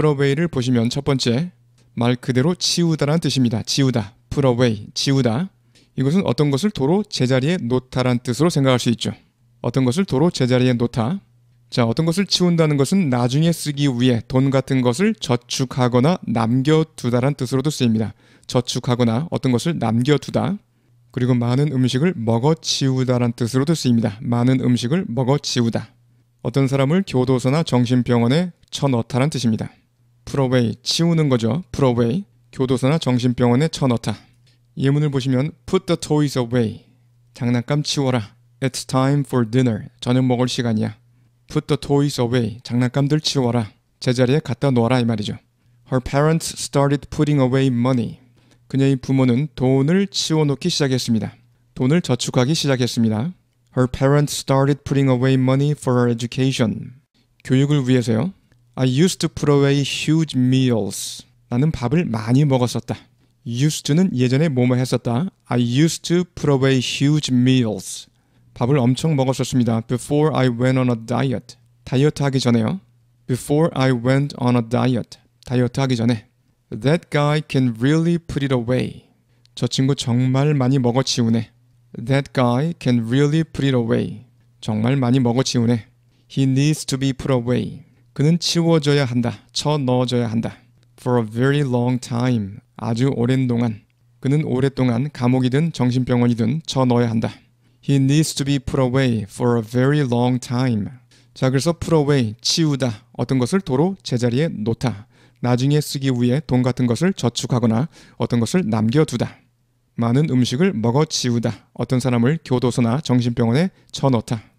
풀어웨이를 보시면 첫 번째 말 그대로 치우다라는 뜻입니다. 치우다 풀어웨이, 치우다 이것은 어떤 것을 도로 제자리에 놓다라는 뜻으로 생각할 수 있죠. 어떤 것을 도로 제자리에 놓다. 자, 어떤 것을 치운다는 것은 나중에 쓰기 위해 돈 같은 것을 저축하거나 남겨두다라는 뜻으로도 쓰입니다. 저축하거나 어떤 것을 남겨두다. 그리고 많은 음식을 먹어치우다라는 뜻으로도 쓰입니다. 많은 음식을 먹어치우다. 어떤 사람을 교도소나 정신병원에 쳐넣다라는 뜻입니다. 프로웨이 치우는 거죠. 프로웨이 교도소나 정신병원에 쳐넣다. 예문을 보시면 put the toys away 장난감 치워라. It's time for dinner 저녁 먹을 시간이야. Put the toys away 장난감들 치워라. 제자리에 갖다 놓아라 이 말이죠. Her parents started putting away money. 그녀의 부모는 돈을 치워놓기 시작했습니다. 돈을 저축하기 시작했습니다. Her parents started putting away money for her education. 교육을 위해서요. I used to put away huge meals. 나는 밥을 많이 먹었었다. used to는 예전에 뭐뭐 했었다. I used to put away huge meals. 밥을 엄청 먹었었습니다. Before I went on a diet. 다이어트 하기 전에요. Before I went on a diet. 다이어트 하기 전에. That guy can really put it away. 저 친구 정말 많이 먹어치우네. That guy can really put it away. 정말 많이 먹어치우네. He needs to be put away. 그는 치워져야 한다. 쳐 넣어져야 한다. For a very long time. 아주 오랜 동안. 그는 오랫동안 감옥이든 정신병원이든 쳐 넣어야 한다. He needs to be put away for a very long time. 자, 그래서 put away, 치우다. 어떤 것을 도로 제자리에 놓다. 나중에 쓰기 위해 돈 같은 것을 저축하거나 어떤 것을 남겨두다. 많은 음식을 먹어 치우다. 어떤 사람을 교도소나 정신병원에 쳐넣다.